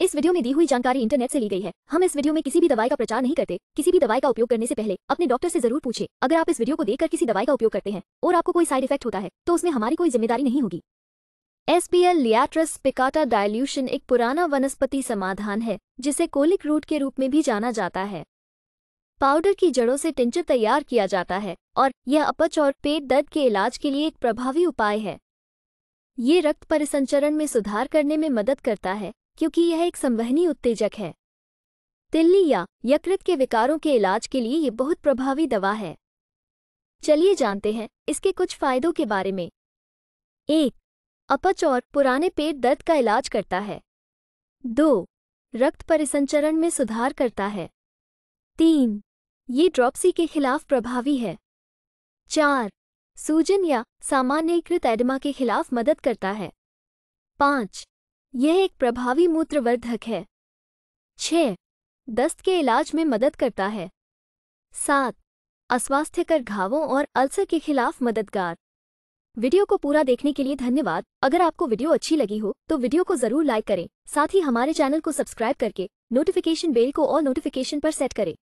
इस वीडियो में दी हुई जानकारी इंटरनेट से ली गई है हम इस वीडियो में किसी भी दवाई का प्रचार नहीं करते किसी भी दवाई का उपयोग करने से पहले अपने डॉक्टर से जरूर पूछे अगर आप इस वीडियो को देखकर किसी दवाई का उपयोग करते हैं और आपको कोई साइड इफेक्ट होता है तो उसमें हमारी कोई जिम्मेदारी नहीं होगी S P liatris spicata dilution एक पुराना वनस्पति समाधान है जिसे कोलिक रूट के रूप में भी जाना जाता है पाउडर की जड़ों से टिंचर तैयार किया जाता है और यह अपच और पेट दर्द के इलाज के लिए एक प्रभावी उपाय है ये रक्त परिसंचरण में सुधार करने में मदद करता है क्योंकि यह एक संवहनी उत्तेजक है तिल्ली या यकृत के विकारों के इलाज के लिए ये बहुत प्रभावी दवा है चलिए जानते हैं इसके कुछ फायदों के बारे में एक अपच और पुराने पेट दर्द का इलाज करता है दो रक्त परिसंचरण में सुधार करता है तीन ये ड्रॉपसी के खिलाफ प्रभावी है चार सूजन या सामान्यकृत एडमा के खिलाफ मदद करता है पाँच यह एक प्रभावी मूत्रवर्धक है छ दस्त के इलाज में मदद करता है सात अस्वास्थ्यकर घावों और अल्सर के खिलाफ मददगार वीडियो को पूरा देखने के लिए धन्यवाद अगर आपको वीडियो अच्छी लगी हो तो वीडियो को जरूर लाइक करें साथ ही हमारे चैनल को सब्सक्राइब करके नोटिफिकेशन बेल को और नोटिफिकेशन पर सेट करें